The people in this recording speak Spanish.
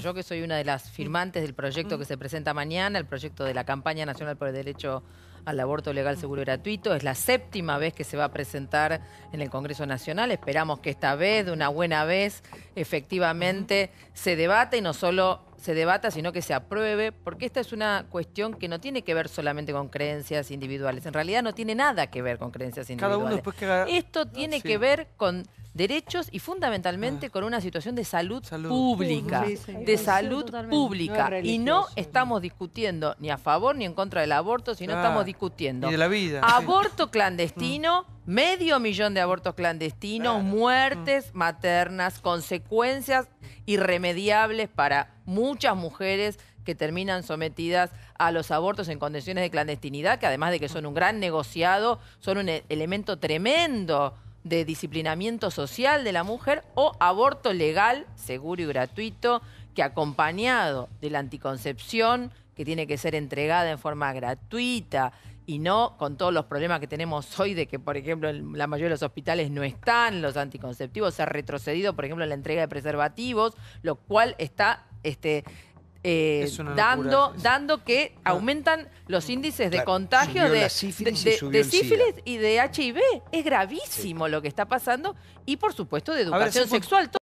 Yo que soy una de las firmantes del proyecto que se presenta mañana, el proyecto de la Campaña Nacional por el Derecho al Aborto Legal Seguro y Gratuito, es la séptima vez que se va a presentar en el Congreso Nacional, esperamos que esta vez, de una buena vez, efectivamente se debate y no solo se debata, sino que se apruebe, porque esta es una cuestión que no tiene que ver solamente con creencias individuales, en realidad no tiene nada que ver con creencias individuales. Cada uno después Esto tiene ah, que ver con derechos y fundamentalmente ah. con una situación de salud, pública, de salud pública. y no estamos discutiendo ni a favor ni en contra del aborto, sino ah, estamos discutiendo aborto mm. clandestino, medio millón de abortos clandestinos, ah, mm. muertes maternas, consecuencias irremediables para muchas mujeres que terminan sometidas a los abortos en condiciones de clandestinidad, que además de que son un gran negociado, son un e-, elemento tremendo de disciplinamiento social de la mujer o aborto legal, seguro y gratuito, que acompañado de la anticoncepción, que tiene que ser entregada en forma gratuita y no con todos los problemas que tenemos hoy de que, por ejemplo, en la mayoría de los hospitales no están los anticonceptivos, se ha retrocedido, por ejemplo, la entrega de preservativos, lo cual está este, eh, dando, dando que ah, aumentan los índices de contagio de sífilis, de, y de HIV. Es gravísimo lo que está pasando y, por supuesto, de educación sexual.